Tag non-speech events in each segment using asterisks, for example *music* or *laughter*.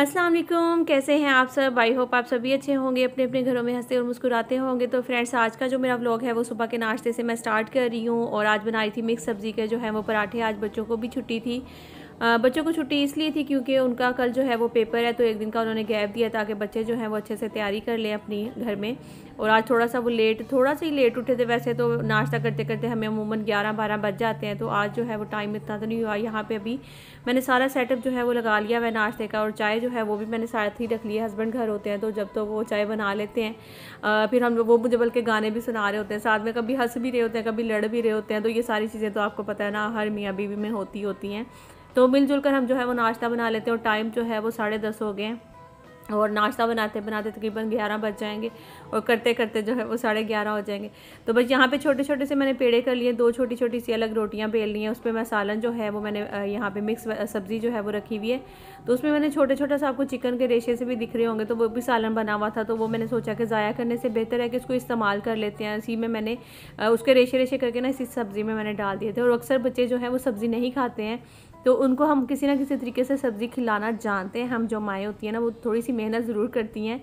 अस्सलाम वालेकुम कैसे हैं आप सब आई होप आप सभी अच्छे होंगे अपने अपने घरों में हंसते और मुस्कुराते होंगे तो फ्रेंड्स आज का जो मेरा व्लॉग है वो सुबह के नाश्ते से मैं स्टार्ट कर रही हूँ और आज बना रही थी मिक्स सब्ज़ी के जो है वो पराठे आज बच्चों को भी छुट्टी थी बच्चों को छुट्टी इसलिए थी क्योंकि उनका कल जो है वो पेपर है तो एक दिन का उन्होंने गैप दिया ताकि बच्चे जो हैं वो अच्छे से तैयारी कर लें अपनी घर में और आज थोड़ा सा वो लेट थोड़ा सा ही लेट उठे थे वैसे तो नाश्ता करते करते हमें अमूमन ग्यारह बारह बज जाते हैं तो आज जो है वो टाइम इतना तो नहीं हुआ यहाँ पर अभी मैंने सारा सेटअप जो है वो लगा लिया हुआ नाश्ते का और चाय जो है वो भी मैंने साथ ही रख लिया हस्बैंड घर होते हैं तो जब तो वो चाय बना लेते हैं फिर हम वो मुझे बल्कि गाने भी सुना रहे होते हैं साथ में कभी हंस भी रहे होते हैं कभी लड़ भी रहे होते हैं तो ये सारी चीज़ें तो आपको पता है ना हर मियाँ बीवी में होती होती हैं तो मिलजुल कर हम जो है वो नाश्ता बना लेते हैं और टाइम जो है वो साढ़े दस हो गए हैं और नाश्ता बनाते बनाते तकरीबन ग्यारह बज जाएंगे और करते करते जो है वो साढ़े ग्यारह हो जाएंगे तो बस यहाँ पे छोटे छोटे से मैंने पेड़े कर लिए दो छोटी छोटी सी अलग रोटियाँ बेल ली हैं उस पर मैं सालन जो है वो मैंने यहाँ पे मिक्स सब्ज़ी जो है वो रखी हुई है तो उसमें मैंने छोटे छोटा सा आपको चिकन के रेशे से भी दिख रहे होंगे तो वो भी सालन बना हुआ था तो वो मैंने सोचा कि ज़ाया करने से बेहतर है कि उसको इस्तेमाल कर लेते हैं इसी में मैंने उसके रेशे रेशे करके ना इसी सब्ज़ी में मैंने डाल दिए थे और अक्सर बच्चे जो है वो सब्ज़ी नहीं खाते हैं तो उनको हम किसी ना किसी तरीके से सब्ज़ी खिलाना जानते हैं हम जो माएँ होती हैं ना वो थोड़ी सी मेहनत ज़रूर करती हैं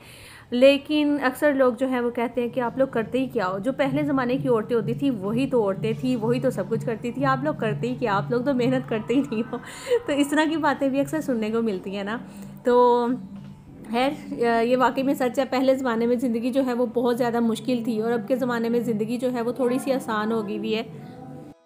लेकिन अक्सर लोग जो हैं वो कहते हैं कि आप लोग करते ही क्या हो जो पहले ज़माने की औरतें होती थी वही तो औरतें थी वही तो सब कुछ करती थी आप लोग करते ही क्या आप लोग तो मेहनत करते ही नहीं हो तो इस तरह की बातें भी अक्सर सुनने को मिलती हैं ना तो खैर ये वाकई में सच है पहले ज़माने में ज़िंदगी जो है वो बहुत ज़्यादा मुश्किल थी और अब के ज़माने में ज़िंदगी जो है वो थोड़ी सी आसान हो गई हुई है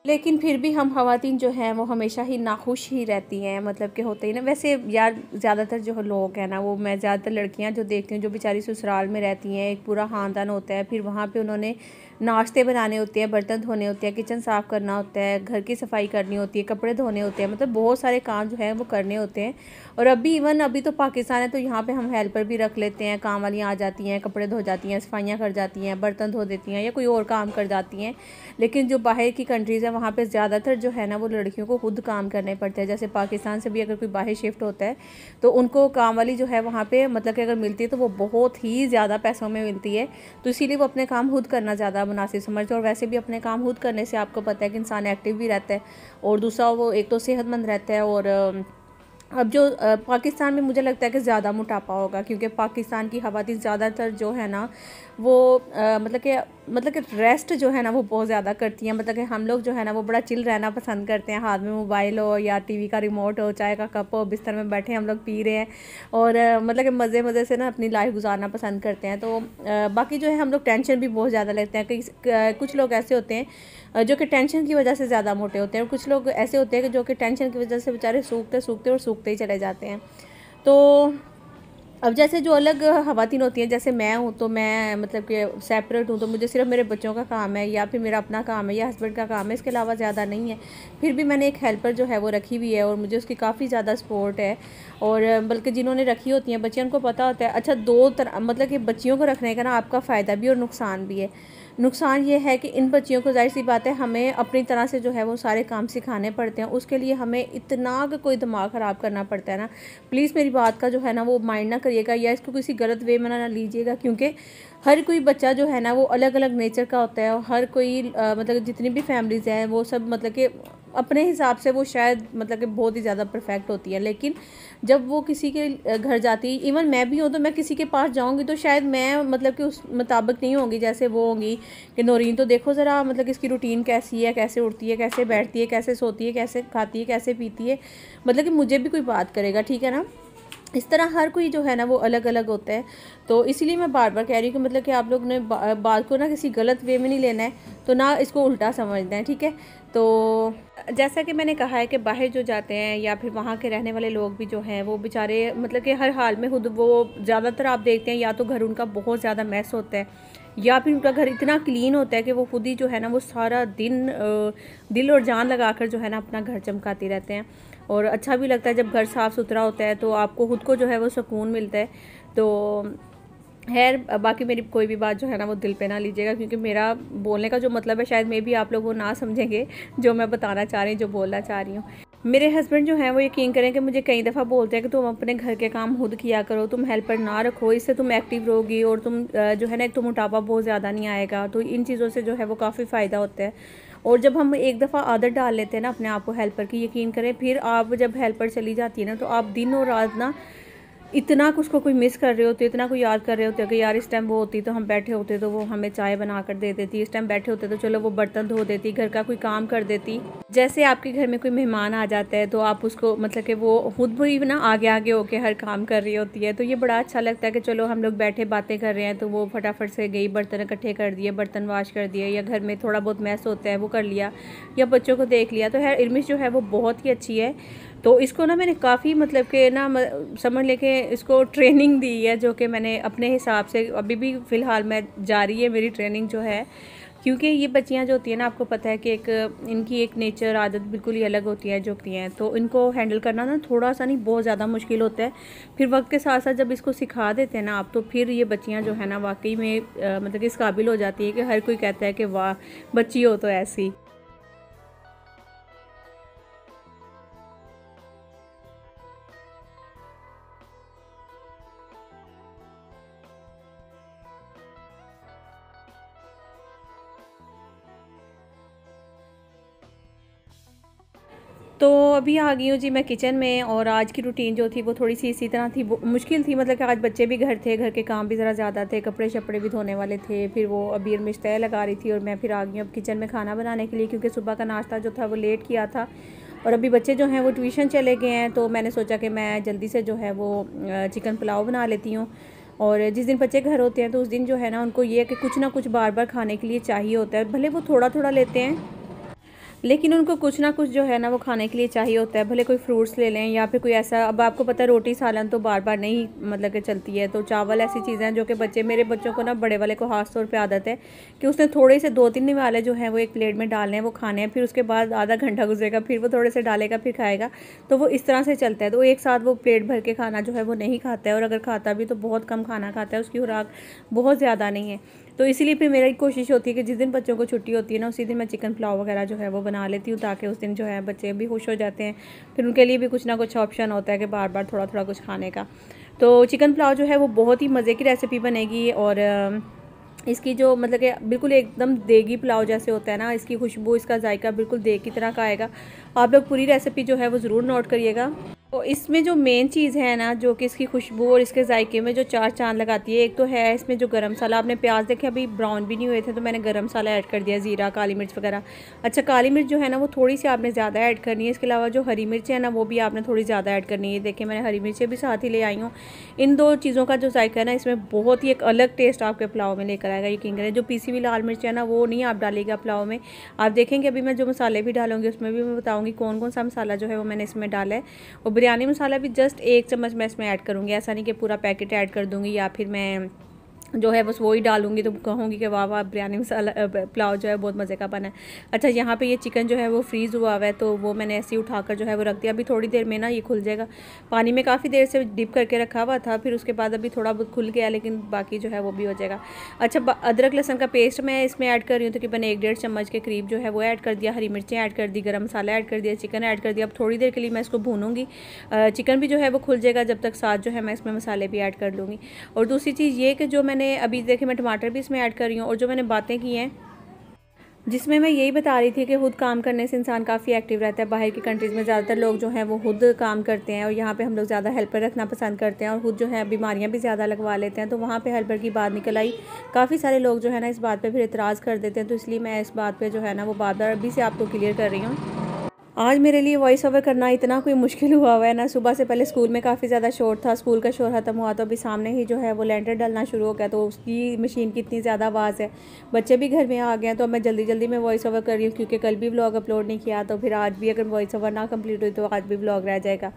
लेकिन फिर भी हम खातन जो हैं वो हमेशा ही नाखुश ही रहती हैं मतलब कि होते ही ना वैसे यार ज़्यादातर जो लोग हैं ना वो मैं ज़्यादातर लड़कियां जो देखती हूँ जो बेचारी ससुराल में रहती हैं एक पूरा ख़ानदान होता है फिर वहाँ पे उन्होंने नाश्ते बनाने होते हैं बर्तन धोने होते हैं किचन साफ़ करना होता है घर की सफाई करनी होती है कपड़े धोने होते हैं मतलब बहुत सारे काम जो है वो करने होते हैं और अभी इवन अभी तो पाकिस्तान है तो यहाँ पर हम हेल्पर भी रख लेते हैं काम वाली आ जाती हैं कपड़े धो जाती हैं सफाइयाँ कर जाती हैं बर्तन धो देती हैं या कोई और काम कर जाती हैं लेकिन जो बाहर की कंट्रीज़ हैं वहाँ पर ज़्यादातर जो है ना वो लड़कियों को खुद काम करने पड़ते हैं जैसे पाकिस्तान से भी अगर कोई बाहर शिफ्ट होता है तो उनको काम वाली जो है वहाँ पर मतलब कि अगर मिलती है तो वो बहुत ही ज़्यादा पैसों में मिलती है तो इसीलिए वो अपने काम खुद करना ज़्यादा मुनासिब समझते और वैसे भी अपने काम खुद करने से आपको पता है कि इंसान एक्टिव भी रहता है और दूसरा वो एक तो सेहतमंद रहता है और अब जो पाकिस्तान में मुझे लगता है कि ज़्यादा मोटापा होगा क्योंकि पाकिस्तान की खातन ज़्यादातर जो है ना वो आ, मतलब कि मतलब कि रेस्ट जो है ना वो बहुत ज़्यादा करती हैं मतलब कि हम लोग जो है ना वो बड़ा चिल रहना पसंद करते हैं हाथ में मोबाइल हो या टीवी का रिमोट हो चाय का कप हो बिस्तर में बैठे हम लोग पी रहे हैं और मतलब कि मज़े मज़े से ना अपनी लाइफ गुजारना पसंद करते हैं तो बाकी जो है हम लोग टेंशन भी बहुत ज़्यादा लेते हैं कई कुछ लोग ऐसे होते हैं जो कि टेंशन की वजह से ज़्यादा मोटे होते हैं और कुछ लोग ऐसे होते हैं कि जो कि टेंशन की वजह से बेचारे सूखते सूखते और सूखते ही चले जाते हैं तो अब जैसे जो अलग खातन होती हैं जैसे मैं हूँ तो मैं मतलब कि सेपरेट हूँ तो मुझे सिर्फ मेरे बच्चों का काम है या फिर मेरा अपना काम है या हस्बैंड का काम है इसके अलावा ज़्यादा नहीं है फिर भी मैंने एक हेल्पर जो है वो रखी हुई है और मुझे उसकी काफ़ी ज़्यादा सपोर्ट है और बल्कि जिन्होंने रखी होती हैं बच्चियों को पता होता है अच्छा दो तरह मतलब कि बच्चियों को रखने का ना आपका फ़ायदा भी और नुकसान भी है नुकसान ये है कि इन बच्चियों को जाहिर सी बात है हमें अपनी तरह से जो है वो सारे काम सिखाने पड़ते हैं उसके लिए हमें इतना कोई दिमाग ख़राब करना पड़ता है ना प्लीज़ मेरी बात का जो है ना वो माइंड ना करिएगा या इसको किसी गलत वे में ना लीजिएगा क्योंकि हर कोई बच्चा जो है ना वो अलग अलग नेचर का होता है और हर कोई आ, मतलब जितनी भी फैमिलीज़ हैं वो सब मतलब कि अपने हिसाब से वो शायद मतलब कि बहुत ही ज़्यादा परफेक्ट होती है लेकिन जब वो किसी के घर जाती इवन मैं भी हूँ तो मैं किसी के पास जाऊँगी तो शायद मैं मतलब कि उस मुताबिक नहीं होंगी जैसे वो होंगी कि नौरीन तो देखो ज़रा मतलब कि इसकी रूटीन कैसी है कैसे उठती है कैसे बैठती है कैसे सोती है कैसे खाती है कैसे पीती है मतलब कि मुझे भी कोई बात करेगा ठीक है ना इस तरह हर कोई जो है ना वो अलग अलग होता है तो इसीलिए मैं बार बार कह रही हूँ कि मतलब कि आप लोग ने बात को ना किसी गलत वे में नहीं लेना है तो ना इसको उल्टा समझना है ठीक है तो जैसा कि मैंने कहा है कि बाहर जो जाते हैं या फिर वहाँ के रहने वाले लोग भी जो हैं वो बेचारे मतलब कि हर हाल में खुद वो ज़्यादातर आप देखते हैं या तो घर उनका बहुत ज़्यादा मैस होता है या फिर उनका घर इतना क्लीन होता है कि वो खुद ही जो है ना वो सारा दिन दिल और जान लगा कर जो है ना अपना घर चमकाते रहते हैं और अच्छा भी लगता है जब घर साफ़ सुथरा होता है तो आपको खुद को जो है वो सुकून मिलता है तो खैर बाकी मेरी कोई भी बात जो है ना वो दिल पे ना लीजिएगा क्योंकि मेरा बोलने का जो मतलब है शायद मे भी आप लोग वो ना समझेंगे जो मैं बताना चाह रही हूँ जो बोलना चाह रही हूँ मेरे हस्बैंड जो हैं वो यकीन करें कि मुझे कई दफ़ा बोलते हैं कि तुम अपने घर के काम खुद किया करो तुम हेल्पर ना रखो इससे तुम एक्टिव रहोगी और तुम जो है ना एक तो मोटापा बहुत ज़्यादा नहीं आएगा तो इन चीज़ों से जो है वो काफ़ी फ़ायदा होता है और जब हम एक दफ़ा आदत डाल लेते हैं ना अपने आप को हेल्पर की यकीन करें फिर आप जब हेल्पर चली जाती है ना तो आप दिन और रात ना इतना कुछ को कोई मिस कर रहे होते इतना कोई याद कर रहे होते कि यार इस टाइम वो होती तो हम बैठे होते तो वो हमें चाय बना कर दे देती इस टाइम बैठे होते तो चलो वो बर्तन धो देती घर का कोई काम कर देती जैसे आपके घर में कोई मेहमान आ जाता है तो आप उसको मतलब कि वो खुद भी ना आगे आगे होके हर काम कर रही होती है तो ये बड़ा अच्छा लगता है कि चलो हम लोग बैठे बातें कर रहे हैं तो वो फटाफट से गई बर्तन इकट्ठे कर दिए बर्तन वाश कर दिए या घर में थोड़ा बहुत मैस होता है वो कर लिया या बच्चों को देख लिया तो है इर्मिश जो है वो बहुत ही अच्छी है तो इसको ना मैंने काफ़ी मतलब के ना समझ लेके इसको ट्रेनिंग दी है जो कि मैंने अपने हिसाब से अभी भी फ़िलहाल मैं जारी है मेरी ट्रेनिंग जो है क्योंकि ये बच्चियाँ जो होती हैं ना आपको पता है कि एक इनकी एक नेचर आदत बिल्कुल ही अलग होती है जो होती हैं तो इनको हैंडल करना ना थोड़ा सा नहीं बहुत ज़्यादा मुश्किल होता है फिर वक्त के साथ साथ जब इसको सिखा देते हैं ना आप तो फिर ये बच्चियाँ जो है ना वाकई में आ, मतलब इस काबिल हो जाती है कि हर कोई कहता है कि वाह बच्ची हो तो ऐसी तो अभी आ गई हूँ जी मैं किचन में और आज की रूटीन जो थी वो थोड़ी सी इसी तरह थी मुश्किल थी मतलब कि आज बच्चे भी घर थे घर के काम भी ज़रा ज़्यादा थे कपड़े शपड़े भी धोने वाले थे फिर वो अबीर मिर्च तय लगा रही थी और मैं फिर आ गई हूँ अब किचन में खाना बनाने के लिए क्योंकि सुबह का नाश्ता जो था वो लेट किया था और अभी बच्चे जो हैं वो ट्यूशन चले गए हैं तो मैंने सोचा कि मैं जल्दी से जो है वो चिकन पुलाव बना लेती हूँ और जिस दिन बच्चे घर होते हैं तो उस दिन जो है ना उनको ये कि कुछ ना कुछ बार बार खाने के लिए चाहिए होता है भले वो थोड़ा थोड़ा लेते हैं लेकिन उनको कुछ ना कुछ जो है ना वो खाने के लिए चाहिए होता है भले कोई फ्रूट्स ले लें या फिर कोई ऐसा अब आपको पता है रोटी सालन तो बार बार नहीं मतलब कि चलती है तो चावल ऐसी चीज़ें हैं जो कि बच्चे मेरे बच्चों को ना बड़े वाले को खास तौर पर आदत है कि उसने थोड़े से दो तीन वाले जो हैं वो एक प्लेट में डालने हैं वो खाने हैं फिर उसके बाद आधा घंटा गुजरेगा फिर वो थोड़े से डालेगा फिर खाएगा तो वो इस तरह से चलता है तो एक साथ वो प्लेट भर के खाना जो है वो नहीं खाता है और अगर खाता भी तो बहुत कम खाना खाता है उसकी खुराक बहुत ज़्यादा नहीं है तो इसीलिए फिर मेरी कोशिश होती है कि जिस दिन बच्चों को छुट्टी होती है ना उसी दिन मैं चिकन पुलाव वगैरह जो है वो बना लेती हूँ ताकि उस दिन जो है बच्चे भी खुश हो जाते हैं फिर उनके लिए भी कुछ ना कुछ ऑप्शन होता है कि बार बार थोड़ा थोड़ा कुछ खाने का तो चिकन पुलाव जो है वो बहुत ही मज़े की रेसिपी बनेगी और इसकी जो मतलब कि बिल्कुल एकदम देगी पुलाव जैसे होता है ना इसकी खुशबू इसका जायका बिल्कुल देग की तरह का आएगा आप लोग पूरी रेसिपी जो है वो ज़रूर नोट करिएगा तो इसमें जो मेन चीज़ है ना जो कि इसकी खुशबू और इसके जायके में जो चार चांद लगाती है एक तो है इसमें जो गरम मसाला आपने प्याज देखे अभी ब्राउन भी नहीं हुए थे तो मैंने गरम मसाला ऐड कर दिया ज़ीरा काली मिर्च वगैरह अच्छा काली मिर्च जो है ना वो थोड़ी सी आपने ज़्यादा ऐड करनी है इसके अलावा जो हरी मिर्च है ना वो भी आपने थोड़ी ज़्यादा ऐड करनी है देखिए मैंने हरी मिर्चें भी साथ ही ले आई हूँ इन दो चीज़ों का जो जायका है ना इसमें बहुत ही एक अलग टेस्ट आपके पुलाव में लेकर आएगा यकीन करें जो पीसी हुई लाल मिर्च है ना वो नहीं आप डालेगा पुलाव में आप देखेंगे अभी मैं जो मसाले भी डालूँगी उसमें भी मैं बताऊँगी कौन कौन सा मसाला जो है वो मैंने इसमें डाला है और बिरयानी मसाला भी जस्ट एक चम्मच मैं इसमें ऐड करूँगी ऐसा नहीं कि पूरा पैकेट ऐड कर दूँगी या फिर मैं जो है बस वही डालूंगी तो कहूँगी कि वाह वाह बिरयानी मसाला पुलाव जो है बहुत मज़े का बना है अच्छा यहाँ पे ये चिकन जो है वो फ्रीज़ हुआ हुआ है तो वो मैंने ऐसे ही उठाकर जो है वो रख दिया अभी थोड़ी देर में ना ये खुल जाएगा पानी में काफ़ी देर से डिप करके रखा हुआ था फिर उसके बाद अभी थोड़ा बहुत खुल गया लेकिन बाकी जो है वो भी हो जाएगा अच्छा अदरक लहसन का पेस्ट मैं इसमें ऐड कर रही हूँ तो कि मैंने एक डेढ़ चम्मच के करीब जो है वो ऐड कर दिया हरी मिर्चें ऐड कर दी गर्म मसाला ऐड कर दिया चिकन ऐड कर दिया अब थोड़ी देर के लिए मैं इसको भूनूंगी चिकन भी जो है वो खुल जाएगा जब तक साथ जो है मैं इसमें मसाले भी ऐड कर लूँगी और दूसरी चीज़ ये कि जो मैंने मैंने अभी देखिए मैं टमाटर भी इसमें ऐड कर रही हूँ और जो मैंने बातें की हैं जिसमें मैं यही बता रही थी कि खुद काम करने से इंसान काफ़ी एक्टिव रहता है बाहर की कंट्रीज़ में ज़्यादातर लोग जो हैं वो खुद काम करते हैं और यहाँ पे हम लोग ज़्यादा हेल्पर रखना पसंद करते हैं और खुद जो है बीमारियाँ भी ज़्यादा लगवा लेते हैं तो वहाँ पे हेल्पर की बात निकल आई काफ़ी सारे लोग जो है ना इस बात पर फिर इतराज़ कर देते हैं तो इसलिए मैं इस बात पर जो है ना वो बार बार अभी से आपको क्लियर कर रही हूँ आज मेरे लिए वॉइस ओवर करना इतना कोई मुश्किल हुआ हुआ है ना सुबह से पहले स्कूल में काफ़ी ज़्यादा शोर था स्कूल का शोर ख़त्म हुआ तो अभी सामने ही जो है वो लैंडर डलना शुरू हो गया तो उसकी मशीन की इतनी ज़्यादा आवाज़ है बच्चे भी घर में आ गए हैं तो मैं जल्दी जल्दी मैं वॉइस ओवर कर रही हूँ क्योंकि कल भी ब्लॉग अपलोड नहीं किया तो फिर आज भी अगर वॉइस ओवर ना कम्प्लीट हुई तो आज भी ब्लॉग रह जाएगा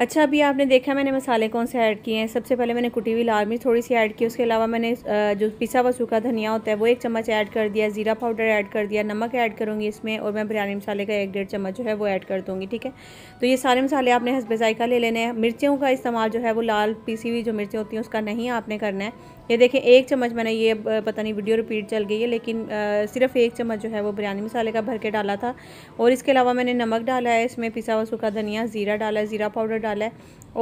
अच्छा अभी आपने देखा मैंने मसाले कौन से ऐड किए हैं सबसे पहले मैंने कुटी हुई लाल मिर्च थोड़ी सी ऐड की उसके अलावा मैंने जो पिसा हुआ सूखा धनिया होता है वो एक चम्मच ऐड कर दिया ज़ीरा पाउडर ऐड कर दिया नमक ऐड करूँगी इसमें और मैं बिरयानी मसाले का एक डेढ़ चम्मच जो है वो ऐड कर दूँगी ठीक है तो ये सारे मसाले आपने हसबाई का ले लेने हैं मिर्चियों का इस्तेमाल जो है वो लाल पीसी हुई जो मिर्चें होती हैं उसका नहीं आपने करना है ये देखें एक चम्मच मैंने ये पता नहीं वीडियो रिपीट चल गई है लेकिन आ, सिर्फ एक चम्मच जो है वो बिरयानी मसाले का भर के डाला था और इसके अलावा मैंने नमक डाला है इसमें पिसा हुआ सूखा धनिया ज़ीरा डाला है ज़ीरा पाउडर डाला है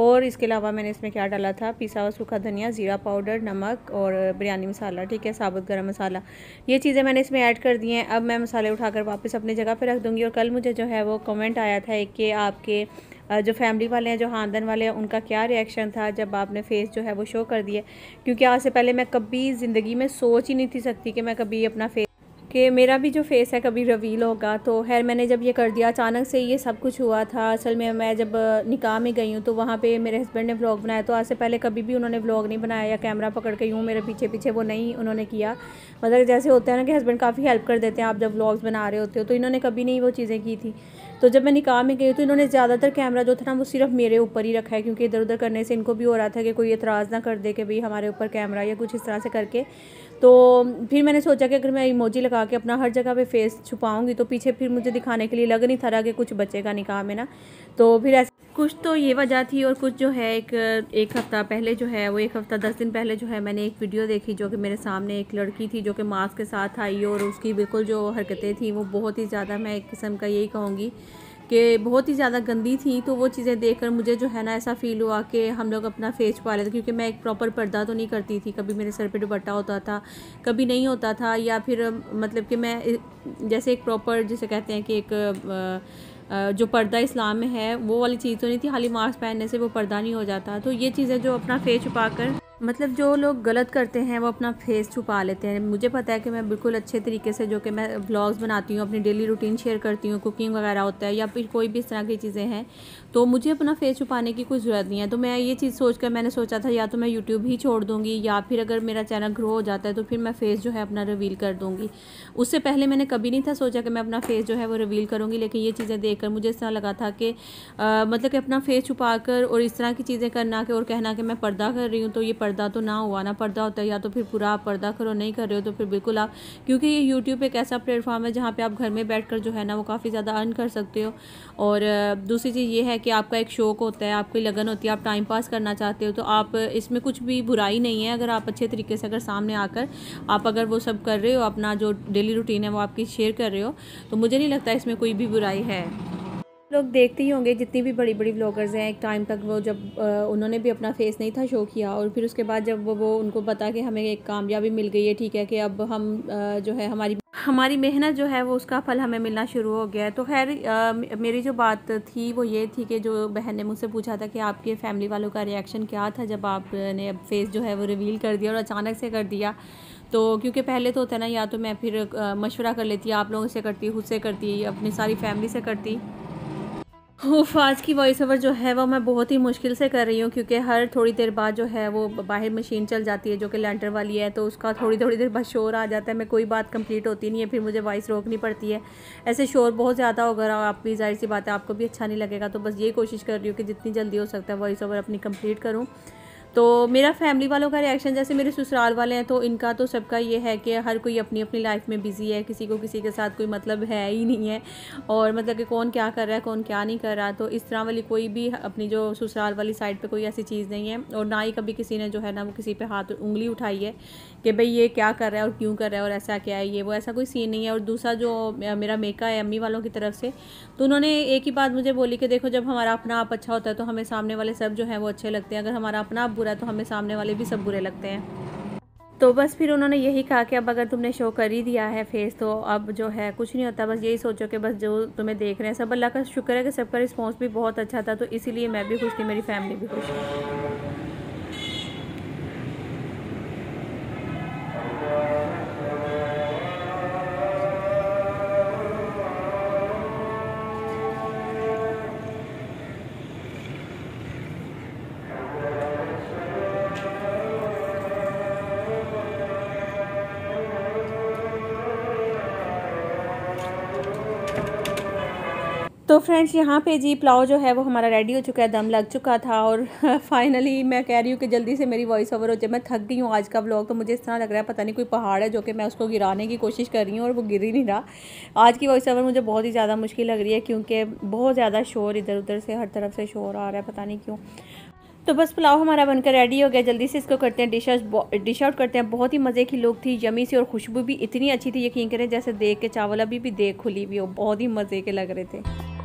और इसके अलावा मैंने इसमें क्या डाला था पिसा हुआ सूखा धनिया ज़ीरा पाउडर नमक और बिरयानी मसाला ठीक है साबुत गर्म मसाला ये चीज़ें मैंने इसमें ऐड कर दी हैं अब मैं मसाले उठाकर वापस अपनी जगह पर रख दूँगी और कल मुझे जो है वो कमेंट आया था एक कि आपके जो फैमिली वाले हैं जो खानदान वाले हैं उनका क्या रिएक्शन था जब आपने फेस जो है वो शो कर दिया क्योंकि आज से पहले मैं कभी ज़िंदगी में सोच ही नहीं थी सकती कि मैं कभी अपना फेस कि मेरा भी जो फेस है कभी रवील होगा तो खैर मैंने जब ये कर दिया अचानक से ये सब कुछ हुआ था असल में मैं जब निकाह में गई हूँ तो वहाँ पे मेरे हस्बैंड ने व्लॉग बनाया तो आज से पहले कभी भी उन्होंने व्लॉग नहीं बनाया या कैमरा पकड़ के यूँ मेरे पीछे पीछे वो नहीं उन्होंने किया मतलब जैसे होता है ना कि हस्बैंड काफ़ी हेल्प कर देते हैं आप जब व्लॉग्स बना रहे होते हो तो इन्होंने कभी नहीं वो चीज़ें की थी तो जब मैं निकाह में गई तो इन्होंने ज़्यादातर कैमरा जो था ना वो सिर्फ मेरे ऊपर ही रखा है क्योंकि इधर उधर करने से इनको भी हो रहा था कि कोई एतराज़ ना कर दे कि भाई हमारे ऊपर कैमरा या कुछ इस तरह से करके तो फिर मैंने सोचा कि अगर मैं इमोजी लगा के अपना हर जगह पे फेस छुपाऊंगी तो पीछे फिर मुझे दिखाने के लिए लग नहीं था रहा कि कुछ बचेगा निकाह में ना तो फिर ऐसे कुछ तो ये वजह थी और कुछ जो है एक एक हफ़्ता पहले जो है वो एक हफ़्ता दस दिन पहले जो है मैंने एक वीडियो देखी जो कि मेरे सामने एक लड़की थी जो कि मास्क के साथ आई और उसकी बिल्कुल जो हरकतें थी वो बहुत ही ज़्यादा मैं एक किस्म का यही कहूँगी कि बहुत ही ज़्यादा गंदी थी तो वो चीज़ें देखकर मुझे जो है ना ऐसा फ़ील हुआ कि हम लोग अपना फेस छुपा लेते क्योंकि मैं एक प्रॉपर पर्दा तो नहीं करती थी कभी मेरे सर पे दुपट्टा होता था कभी नहीं होता था या फिर मतलब कि मैं जैसे एक प्रॉपर जैसे कहते हैं कि एक जो पर्दा इस्लाम में है वो वाली चीज़ तो नहीं थी खाली मास्क पहनने से वो पर्दा नहीं हो जाता तो ये चीज़ें जो अपना फेस छुपा कर मतलब जो लोग गलत करते हैं वो अपना फेस छुपा लेते हैं मुझे पता है कि मैं बिल्कुल अच्छे तरीके से जो कि मैं ब्लॉग्स बनाती हूँ अपनी डेली रूटीन शेयर करती हूँ कुकिंग वगैरह होता है या फिर कोई भी इस तरह की चीज़ें हैं तो मुझे अपना फेस छुपाने की कोई ज़रूरत नहीं है तो मैं ये चीज़ सोच कर मैंने सोचा था या तो मैं यूट्यूब ही छोड़ दूँगी या फिर अगर मेरा चैनल ग्रो हो जाता है तो फिर मैं फ़ेस जो है अपना रिवील कर दूँगी उससे पहले मैंने कभी नहीं था सोचा कि मैं अपना फ़ेस जो है वो रिवील करूँगी लेकिन ये चीज़ें देख मुझे इस तरह लगा था कि मतलब कि अपना फेस छुपा और इस तरह की चीज़ें करना कि और कहना कि मैं पर्दा कर रही हूँ तो ये पर्दा तो ना हुआ ना पर्दा होता है या तो फिर पूरा आप पर्दा करो नहीं कर रहे हो तो फिर बिल्कुल आप क्योंकि ये यूट्यूब एक ऐसा प्लेटफॉर्म है जहाँ पर आप घर में बैठ कर जो है ना वो काफ़ी ज़्यादा अर्न कर सकते हो और दूसरी चीज़ ये है कि आपका एक शौक़ होता है आपकी लगन होती है आप टाइम पास करना चाहते हो तो आप इसमें कुछ भी बुराई नहीं है अगर आप अच्छे तरीके से अगर सामने आकर आप अगर वो सब कर रहे हो अपना जो डेली रूटीन है वो आपकी शेयर कर रहे हो तो मुझे नहीं लगता इसमें कोई भी बुराई है लोग देखते ही होंगे जितनी भी बड़ी बड़ी ब्लॉगर्स हैं एक टाइम तक वो जब उन्होंने भी अपना फेस नहीं था शो किया और फिर उसके बाद जब वो, वो उनको पता कि हमें एक कामयाबी मिल गई है ठीक है कि अब हम जो है हमारी हमारी मेहनत जो है वो उसका फल हमें मिलना शुरू हो गया है तो खैर मेरी जो बात थी वो ये थी कि जो बहन ने मुझसे पूछा था कि आपके फैमिली वालों का रिएक्शन क्या था जब आपने अब फेस जो है वो रिवील कर दिया और अचानक से कर दिया तो क्योंकि पहले तो होता है ना या तो मैं फिर मशवरा कर लेती आप लोगों से करती खुद से करती अपनी सारी फैमिली से करती उफ आज की वॉइस ओवर जो है वो मैं बहुत ही मुश्किल से कर रही हूँ क्योंकि हर थोड़ी देर बाद जो है वो बाहर मशीन चल जाती है जो कि लैंडर वाली है तो उसका थोड़ी थोड़ी देर बाद शोर आ जाता है मैं कोई बात कंप्लीट होती नहीं है फिर मुझे वॉइस रोकनी पड़ती है ऐसे शोर बहुत ज़्यादा होगा और आप भी जाहिर सी बात है आपको भी अच्छा नहीं लगेगा तो बस ये कोशिश कर रही हूँ कि जितनी जल्दी हो सकता है वॉइस ओवर अपनी कम्प्लीट करूँ तो मेरा फैमिली वालों का रिएक्शन जैसे मेरे ससुराल वाले हैं तो इनका तो सबका ये है कि हर कोई अपनी अपनी लाइफ में बिज़ी है किसी को किसी के साथ कोई मतलब है ही नहीं है और मतलब कि कौन क्या कर रहा है कौन क्या नहीं कर रहा तो इस तरह वाली कोई भी अपनी जो ससुराल वाली साइड पर कोई ऐसी चीज़ नहीं है और ना ही कभी किसी ने जो है ना वो किसी पर हाथ उंगली उठाई है कि भाई ये क्या कर रहा है और क्यों कर रहा है और ऐसा क्या है ये वो ऐसा कोई सीन नहीं है और दूसरा जो मेरा मेका है अम्मी वालों की तरफ से तो उन्होंने एक ही बात मुझे बोली कि देखो जब हमारा अपना आप अच्छा होता है तो हमें सामने वाले सब जो हैं वो अच्छे लगते हैं अगर हमारा अपना आप बुरा है तो हमें सामने वाले भी सब बुरे लगते हैं तो बस फिर उन्होंने यही कहा कि अब अगर तुमने शो कर ही दिया है फेस तो अब जो है कुछ नहीं होता बस यही सोचो कि बस जो तुम्हें देख रहे हैं सब अल्लाह का शुक्र है कि सबका रिस्पॉन्स भी बहुत अच्छा था तो इसीलिए मैं भी खुश थी मेरी फैमिली भी खुश थी तो फ्रेंड्स यहाँ पे जी पुलाव जो है वो हमारा रेडी हो चुका है दम लग चुका था और फाइनली *laughs* मैं कह रही हूँ कि जल्दी से मेरी वॉइस ओवर हो जाए मैं थक गई हूँ आज का ब्लॉग तो मुझे इस तरह लग रहा है पता नहीं कोई पहाड़ है जो कि मैं उसको गिराने की कोशिश कर रही हूँ और वो गिर ही नहीं रहा आज की वॉइस ओवर मुझे बहुत ही ज़्यादा मुश्किल लग रही है क्योंकि बहुत ज़्यादा शोर इधर उधर से हर तरफ से शोर आ रहा है पता नहीं क्यों तो बस पुलाव हमारा बनकर रेडी हो गया जल्दी से इसको करते हैं डिश डिश आउट करते हैं बहुत ही मज़े की लुक थी यमी सी और खुशबू भी इतनी अच्छी थी यकीन करें जैसे देख के चावल अभी भी देख खुली भी हो बहुत ही मज़े के लग रहे थे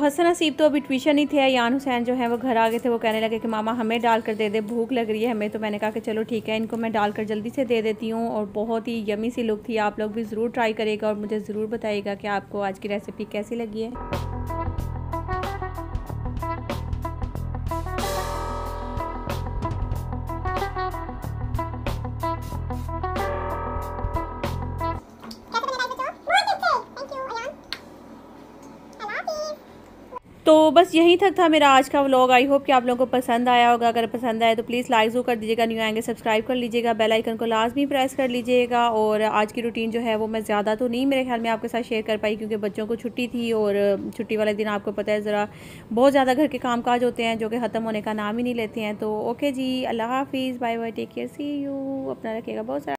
हसन नसीब तो अभी ट्यूशन ही थे यान हुसैन जो है वो घर आ गए थे वो कहने लगे कि मामा हमें डाल कर दे दे भूख लग रही है हमें तो मैंने कहा कि चलो ठीक है इनको मैं डाल कर जल्दी से दे देती हूँ और बहुत ही यमी सी लुक थी आप लोग भी ज़रूर ट्राई करेगा और मुझे ज़रूर बताइएगा कि आपको आज की रेसिपी कैसी लगी है तो बस यहीं तक था मेरा आज का व्लॉग आई होप कि आप लोगों को पसंद आया होगा अगर पसंद आया तो प्लीज़ लाइक जो कर दीजिएगा न्यू आएंगे सब्सक्राइब कर लीजिएगा बेल आइकन को लाजमी प्रेस कर लीजिएगा और आज की रूटीन जो है वो मैं ज़्यादा तो नहीं मेरे ख्याल में आपके साथ शेयर कर पाई क्योंकि बच्चों को छुट्टी थी और छुट्टी वाले दिन आपको पता है ज़रा बहुत ज़्यादा घर के काम काज होते हैं जो कि ख़त्म होने का नाम ही नहीं लेते हैं तो ओके जी अल्लाह हाफिज़ bye bye take care see you अपना रखिएगा बहुत सारा